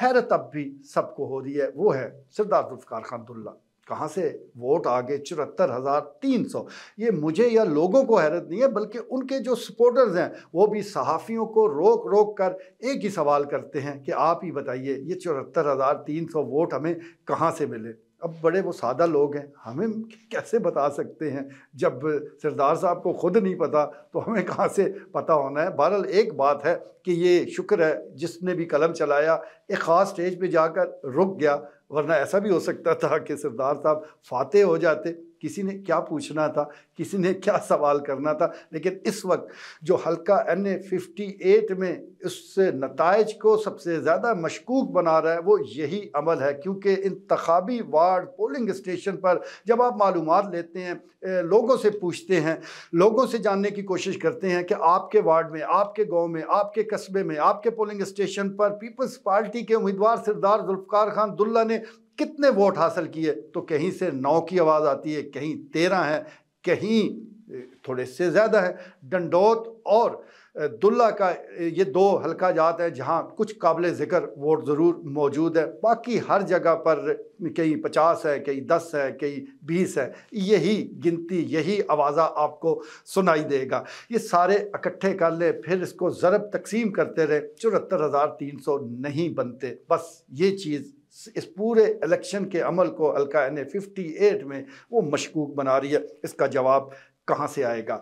हैरत अब भी सबको हो रही है वो है सरदार खान दुल्ला कहाँ से वोट आ गए चौहत्तर हज़ार तीन सौ ये मुझे या लोगों को हैरत नहीं है बल्कि उनके जो सपोर्टर्स हैं वो भी सहाफ़ियों को रोक रोक कर एक ही सवाल करते हैं कि आप ही बताइए ये चौहत्तर हज़ार तीन सौ वोट हमें कहाँ से मिले अब बड़े वो सादा लोग हैं हमें कैसे बता सकते हैं जब सरदार साहब को खुद नहीं पता तो हमें कहाँ से पता होना है बहरहाल एक बात है कि ये शुक्र है जिसने भी कलम चलाया एक ख़ास स्टेज पे जाकर रुक गया वरना ऐसा भी हो सकता था कि सरदार साहब फाते हो जाते किसी ने क्या पूछना था किसी ने क्या सवाल करना था लेकिन इस वक्त जो हल्का एन ए फिफ्टी एट में इस नतज को सबसे ज़्यादा मशकूक बना रहा है वो यही अमल है क्योंकि इंतबी वार्ड पोलिंग स्टेशन पर जब आप मालूम लेते हैं लोगों से पूछते हैं लोगों से जानने की कोशिश करते हैं कि आपके वार्ड में आपके गांव में आपके कस्बे में आपके पोलिंग स्टेशन पर पीपल्स पार्टी के उम्मीदवार सरदार जुल्फ़ार खान दुल्ला ने कितने वोट हासिल किए तो कहीं से नौ की आवाज़ आती है कहीं तेरह है कहीं थोड़े से ज़्यादा है डंडौत और दुल्ला का ये दो हल्का जात है जहाँ कुछ काबिल ज़िक्र वोट ज़रूर मौजूद है बाकी हर जगह पर कहीं पचास है कहीं दस है कहीं बीस है यही गिनती यही आवाज़ा आपको सुनाई देगा ये सारे इकट्ठे कर ले फिर इसको ज़रब तकसीम करते रहे चौहत्तर हज़ार तीन सौ नहीं बनते बस ये चीज़ इस पूरे इलेक्शन के अमल को अलका एन ए फिफ्टी एट में वो मशकूक बना रही है इसका जवाब कहाँ से आएगा